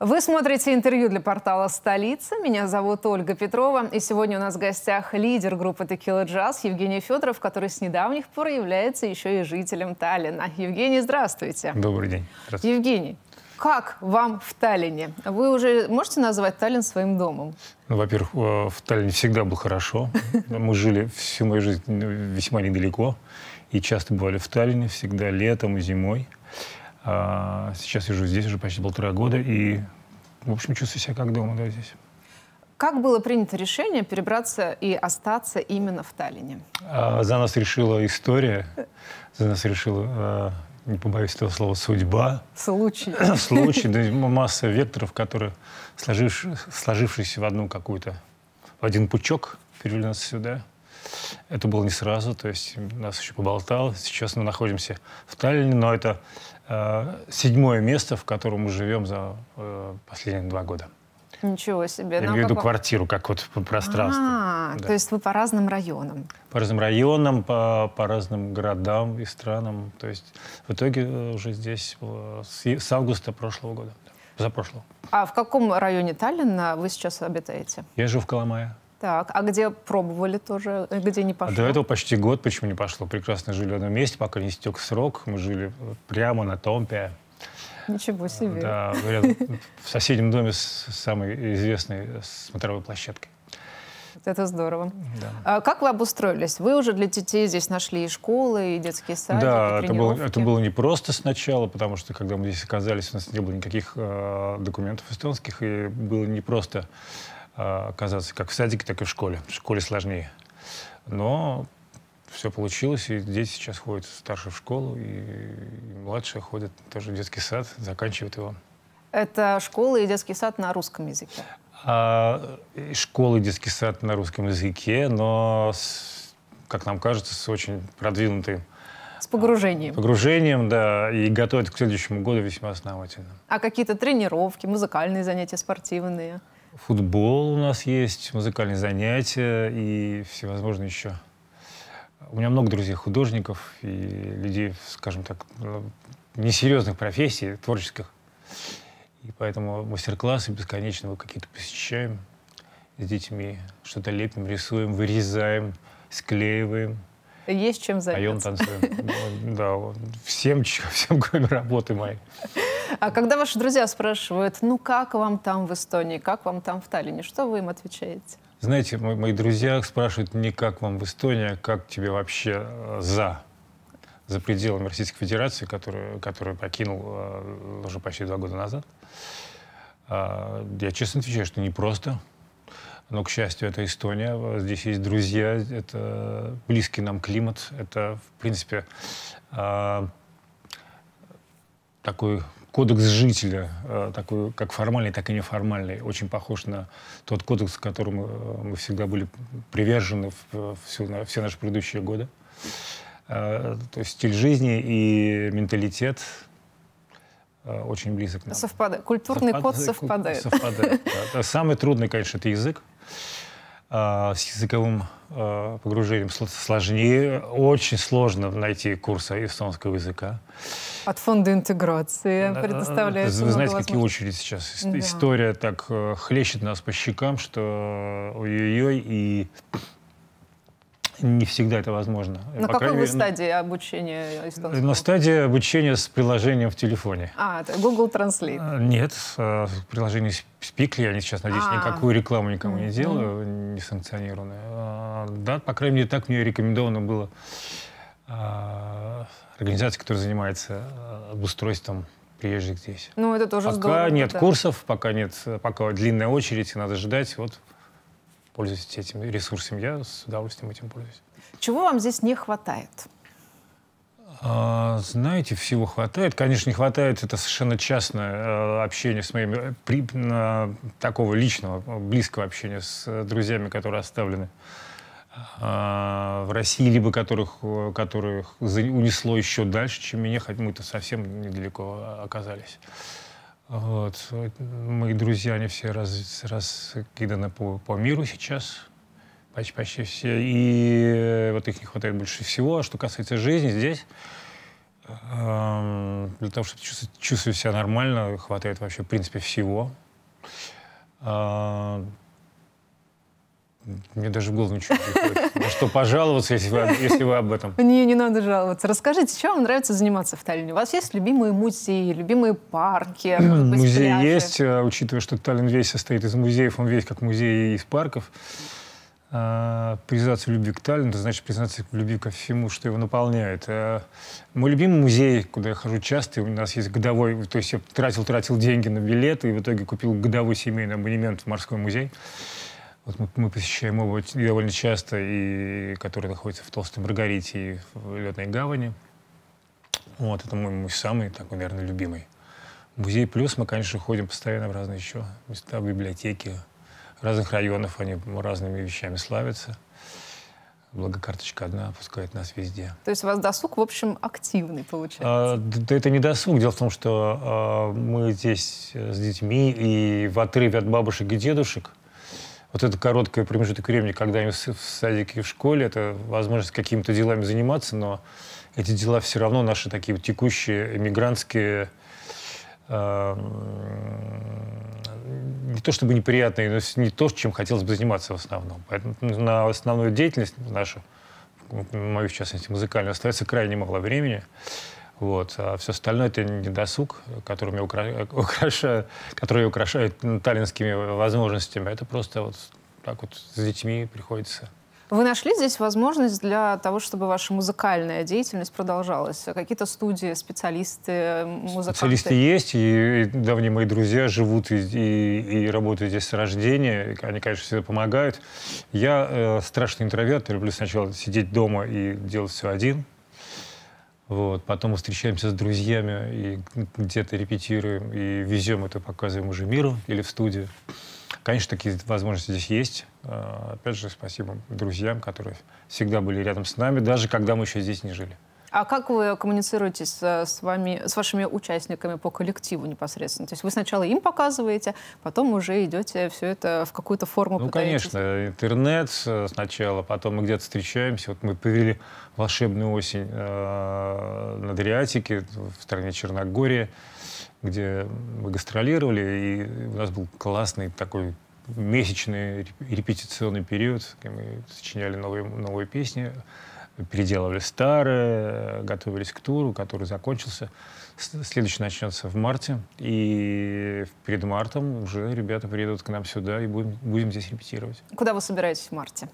Вы смотрите интервью для портала «Столица». Меня зовут Ольга Петрова. И сегодня у нас в гостях лидер группы «Текила Джаз» Евгений Федоров, который с недавних пор является еще и жителем Таллина. Евгений, здравствуйте. Добрый день. Здравствуйте. Евгений, как вам в Таллине? Вы уже можете назвать Таллин своим домом? Ну, во-первых, э, в Таллине всегда было хорошо. Мы жили всю мою жизнь ну, весьма недалеко. И часто бывали в Таллине, всегда летом и зимой. А, сейчас я живу здесь уже почти полтора года и, в общем, чувствую себя как дома да, здесь. Как было принято решение перебраться и остаться именно в Таллине? А, за нас решила история, за нас решила, а, не побоюсь этого слова, судьба. Случай. Случай, да, масса векторов, которые, сложившись, сложившись в одну какую-то, в один пучок, привели нас сюда. Это было не сразу, то есть нас еще поболтал. Сейчас мы находимся в Таллине, но это э, седьмое место, в котором мы живем за э, последние два года. Ничего себе. Я ну, имею в виду по... квартиру, как вот пространство. А, да. То есть вы по разным районам? По разным районам, по, по разным городам и странам. То есть в итоге э, уже здесь э, с, с августа прошлого года, за прошлого. А в каком районе Таллина вы сейчас обитаете? Я живу в Коломае. Так, а где пробовали тоже, э, где не а пошло? До этого почти год, почему не пошло. Прекрасно жили в одном месте, пока не стек срок. Мы жили прямо на Томпе. Ничего э, себе. Да, рядом, в соседнем доме с самой известной смотровой площадкой. Это здорово. Да. А как вы обустроились? Вы уже для детей здесь нашли и школы, и детские садики, Да, и это было, это было непросто сначала, потому что, когда мы здесь оказались, у нас не было никаких э, документов эстонских, и было не просто а, оказаться как в садике, так и в школе. В школе сложнее. Но все получилось, и дети сейчас ходят старше в школу, и младшие ходят тоже в детский сад, заканчивают его. Это школа и детский сад на русском языке? А, школа и детский сад на русском языке, но, с, как нам кажется, с очень продвинутым с погружением. А, погружением, да, и готовят к следующему году весьма основательно. А какие-то тренировки, музыкальные занятия, спортивные? футбол у нас есть, музыкальные занятия и всевозможные еще. У меня много друзей художников и людей, скажем так, несерьезных профессий, творческих. И поэтому мастер-классы бесконечно какие-то посещаем с детьми, что-то лепим, рисуем, вырезаем, склеиваем. Есть чем заняться. Поем, танцуем. Да, всем, всем, кроме работы моей. А когда ваши друзья спрашивают, ну как вам там в Эстонии, как вам там в Таллине, что вы им отвечаете? Знаете, мои, мои друзья спрашивают не как вам в Эстонии, а как тебе вообще э, за за пределами Российской Федерации, которую, которую покинул э, уже почти два года назад. Э, я честно отвечаю, что непросто. Но, к счастью, это Эстония. Э, здесь есть друзья, это близкий нам климат. Это, в принципе, э, такой кодекс жителя, э, такой как формальный, так и неформальный, очень похож на тот кодекс, к которому э, мы всегда были привержены в, э, все наши предыдущие годы. То есть стиль жизни и менталитет очень близок к нам. Совпадает. Культурный Совпад... код совпадает. Совпадает. Да. Самый трудный, конечно, это язык. А, с языковым а, погружением сложнее. Очень сложно найти курсы эстонского языка. От фонда интеграции предоставляет Вы знаете, какие очереди сейчас. Да. История так э, хлещет нас по щекам, что ой-ой-ой. И не всегда это возможно. На По какой крайней... вы ну, стадии обучения эстонского? На стадии обучения с приложением в телефоне. А, это Google Translate. А, нет, а, приложение Спикли, я сейчас, надеюсь, а -а -а. никакую рекламу никому не делаю, mm -hmm. не санкционированную. А, да, по крайней мере, так мне рекомендовано было организация, которая занимается обустройством приезжих здесь. Ну, это тоже пока здорово. Пока нет да. курсов, пока нет, пока длинная очередь, надо ждать. Вот пользуетесь этим ресурсом. Я с удовольствием этим пользуюсь. Чего вам здесь не хватает? А, знаете, всего хватает. Конечно, не хватает это совершенно частное э, общение с моими, э, при, на, такого личного, э, близкого общения с друзьями, которые оставлены а, в России, либо которых, которых унесло еще дальше, чем меня, хоть мы-то совсем недалеко оказались. Вот. Мои друзья, они все раз, раскиданы по, по миру сейчас, почти, почти все. И э, вот их не хватает больше всего. А что касается жизни здесь, эм, для того, чтобы чувствовать, чувствовать себя нормально, хватает вообще, в принципе, всего. Эм, мне даже в голову ничего не приходит. На что пожаловаться, если вы, если вы об этом? Не, не надо жаловаться. Расскажите, чем вам нравится заниматься в Таллине? У вас есть любимые музеи, любимые парки? Быть, Музей есть, э, учитывая, что Таллин весь состоит из музеев, он весь как музей из парков. А, признаться любви к Таллину, это значит признаться в любви ко всему, что его наполняет. А, мой любимый музей, куда я хожу часто, у нас есть годовой, то есть я тратил-тратил деньги на билеты и в итоге купил годовой семейный абонемент в морской музей. Вот мы, мы посещаем его довольно часто, и который находится в толстой Маргарите и в Летной гавани. Вот, это мой, мой самый, такой, наверное, любимый. музей Плюс мы, конечно, ходим постоянно в разные еще места, библиотеки разных районов, они разными вещами славятся. Благо карточка одна опускает нас везде. То есть у вас досуг, в общем, активный получается? А, да это не досуг. Дело в том, что а, мы здесь э, с детьми и в отрыве от бабушек и дедушек вот этот короткий промежуток времени, когда они в садике и в школе, это возможность какими-то делами заниматься, но эти дела все равно наши такие текущие, эмигрантские, эм, не то чтобы неприятные, но не то, чем хотелось бы заниматься в основном. Поэтому на основную деятельность нашу, мою в частности музыкальную, остается крайне мало времени. Вот. А все остальное это недосуг, которыми укра... Э, который которые украшают ну, таллинскими возможностями. Это просто вот так вот с детьми приходится. Вы нашли здесь возможность для того, чтобы ваша музыкальная деятельность продолжалась? Какие-то студии, специалисты, музыканты? Специалисты есть, и, и давние мои друзья живут и, и, и работают здесь с рождения. Они, конечно, всегда помогают. Я э, страшный интроверт, люблю сначала сидеть дома и делать все один, вот. Потом мы встречаемся с друзьями и где-то репетируем, и везем это, показываем уже миру или в студию. Конечно, такие возможности здесь есть. А, опять же, спасибо друзьям, которые всегда были рядом с нами, даже когда мы еще здесь не жили. А как вы коммуницируете с, э, с, вами, с вашими участниками по коллективу непосредственно? То есть вы сначала им показываете, потом уже идете все это в какую-то форму Ну, пытаетесь... конечно, интернет э, сначала, потом мы где-то встречаемся. Вот мы провели волшебную осень э, на Адриатике, в стране Черногория, где мы гастролировали, и у нас был классный такой месячный репетиционный период, где мы сочиняли новые, новые песни переделывали старое, э, готовились к туру, который закончился. Следующий начнется в марте, и перед мартом уже ребята приедут к нам сюда и будем, будем здесь репетировать. Куда вы собираетесь в марте?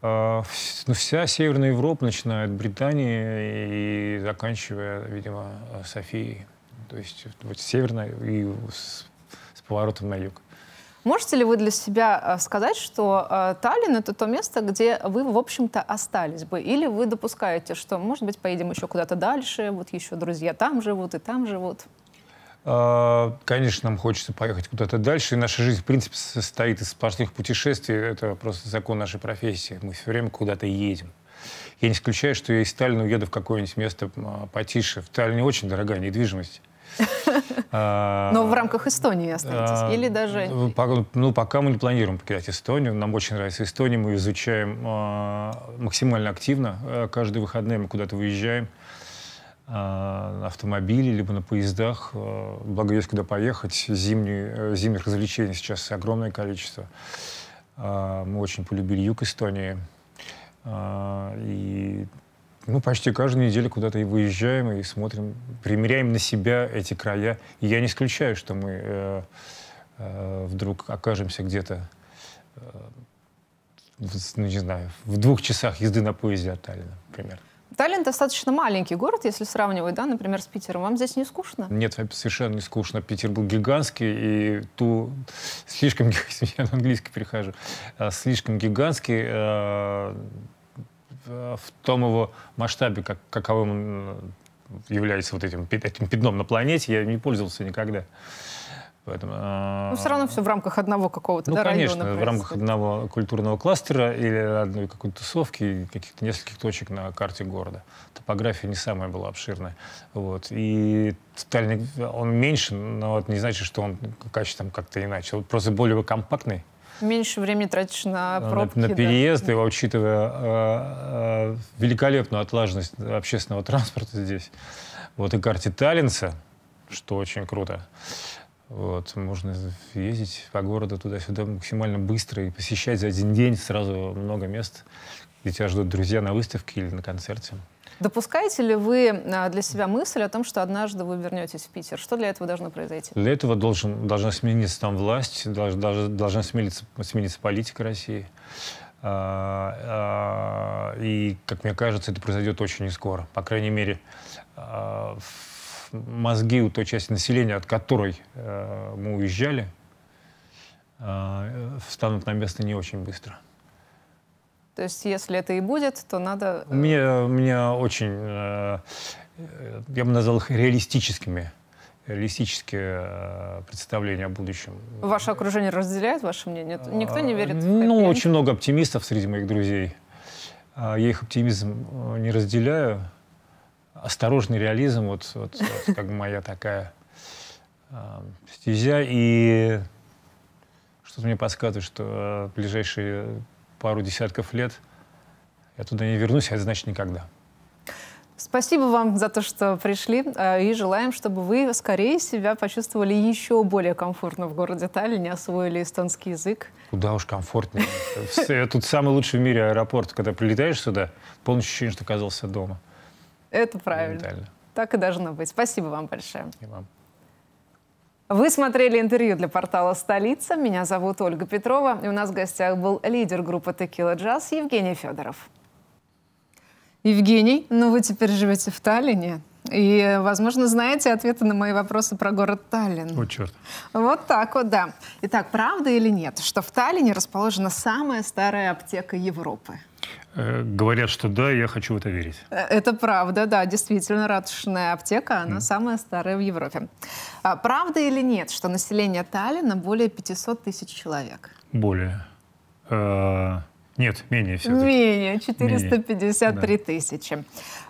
А, ну, вся Северная Европа, начиная от Британии и заканчивая, видимо, Софией. То есть вот, северная и с, с поворотом на юг. Можете ли вы для себя э, сказать, что э, Таллин — это то место, где вы, в общем-то, остались бы? Или вы допускаете, что, может быть, поедем еще куда-то дальше, вот еще друзья там живут и там живут? А, конечно, нам хочется поехать куда-то дальше. И наша жизнь, в принципе, состоит из сплошных путешествий. Это просто закон нашей профессии. Мы все время куда-то едем. Я не исключаю, что я из Таллина уеду в какое-нибудь место а, потише. В Таллине очень дорогая недвижимость. А, Но в рамках Эстонии останетесь? А, Или даже... Ну, пока мы не планируем покидать Эстонию. Нам очень нравится Эстония. Мы изучаем а, максимально активно. Э, каждые выходные мы куда-то выезжаем на автомобиле, либо на поездах. Э, благо есть куда поехать. Зимние, э, зимних развлечений сейчас огромное количество. Мы очень полюбили юг Эстонии. И ну, почти каждую неделю куда-то и выезжаем, и смотрим, примеряем на себя эти края. И я не исключаю, что мы э, э, вдруг окажемся где-то, э, в, ну, не знаю, в двух часах езды на поезде от Таллина, например. Таллин достаточно маленький город, если сравнивать, да, например, с Питером. Вам здесь не скучно? Нет, совершенно не скучно. Питер был гигантский, и ту слишком, я на английский перехожу, а, слишком гигантский, э, Э, в том его масштабе, как, каковым э, является вот этим, этим пятном на планете, я не пользовался никогда. Поэтому, э, ну, все равно все в рамках одного какого-то ну, да, конечно, района в рамках одного культурного кластера или одной какой-то тусовки, каких-то нескольких точек на карте города. Топография не самая была обширная. Вот. И тотальный, он меньше, но это не значит, что он качеством как-то иначе. Он просто более компактный меньше времени тратишь на пробки. На, на переезд, да. и учитывая э, э, великолепную отлаженность общественного транспорта здесь. Вот и карте Таллинса, что очень круто. Вот, можно ездить по городу туда-сюда максимально быстро и посещать за один день сразу много мест, где тебя ждут друзья на выставке или на концерте. Допускаете ли вы э, для себя мысль о том, что однажды вы вернетесь в Питер? Что для этого должно произойти? Для этого должен, должна смениться там власть, должна, должна смениться, смениться политика России. А, а, и, как мне кажется, это произойдет очень скоро. По крайней мере, а, мозги у той части населения, от которой э, мы уезжали, э, встанут на место не очень быстро. То есть, если это и будет, то надо... Э, мне, меня очень... Э, э, я бы назвал их реалистическими реалистические представления о будущем. Ваше окружение разделяет ваше мнение? Никто не верит в а, Ну, очень много оптимистов среди моих друзей. А, я их оптимизм не разделяю. Осторожный реализм, вот, вот, вот как моя такая стезя. И что-то мне подсказывает, что ближайшие пару десятков лет, я туда не вернусь, а это значит никогда. Спасибо вам за то, что пришли, а, и желаем, чтобы вы скорее себя почувствовали еще более комфортно в городе Таллине, освоили эстонский язык. Куда уж комфортнее. Тут самый лучший в мире аэропорт, когда прилетаешь сюда, полное ощущение, что оказался дома. Это правильно. Так и должно быть. Спасибо вам большое. И вам. Вы смотрели интервью для портала «Столица». Меня зовут Ольга Петрова. И у нас в гостях был лидер группы «Текила Джаз» Евгений Федоров. Евгений, ну вы теперь живете в Таллине. И, возможно, знаете ответы на мои вопросы про город Таллин. О, черт. Вот так вот, да. Итак, правда или нет, что в Таллине расположена самая старая аптека Европы? Э, говорят, что да, я хочу в это верить. Э, это правда, да, действительно, ратушная аптека, она mm. самая старая в Европе. А, правда или нет, что население Таллина более 500 тысяч человек? Более. А, нет, менее все -таки. Менее, 453 менее. тысячи.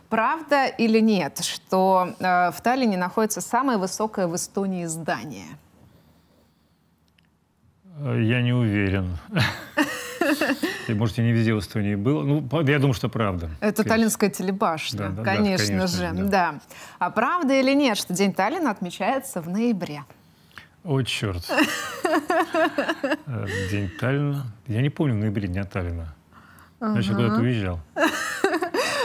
Правда или нет, что э, в Таллине находится самое высокое в Эстонии здание? Я не уверен. И, может, я не везде в Эстонии был. Ну, я думаю, что правда. Это Таллинская телебашня, да, да, конечно, да, конечно же. Да. да. А правда или нет, что День Таллина отмечается в ноябре? О, черт. Э, День Таллина. Я не помню в ноябре Дня Таллина. Значит, ага. куда-то уезжал.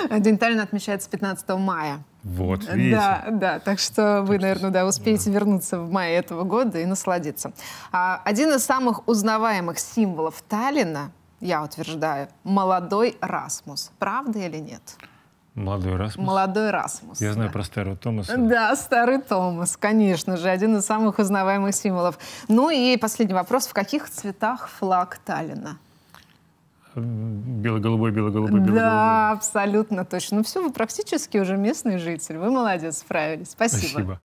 День Таллина отмечается 15 мая. Вот, видите. Да, да, так что вы, наверное, да, успеете да. вернуться в мае этого года и насладиться. А, один из самых узнаваемых символов Таллина я утверждаю, молодой Расмус. Правда или нет? Молодой Расмус. Молодой Расмус. Я знаю да. про старого Томаса. Да, старый Томас, конечно же, один из самых узнаваемых символов. Ну и последний вопрос. В каких цветах флаг Таллина? Бело-голубой, бело-голубой, бело-голубой. Да, абсолютно точно. Ну все, вы практически уже местный житель. Вы молодец, справились. Спасибо. Спасибо.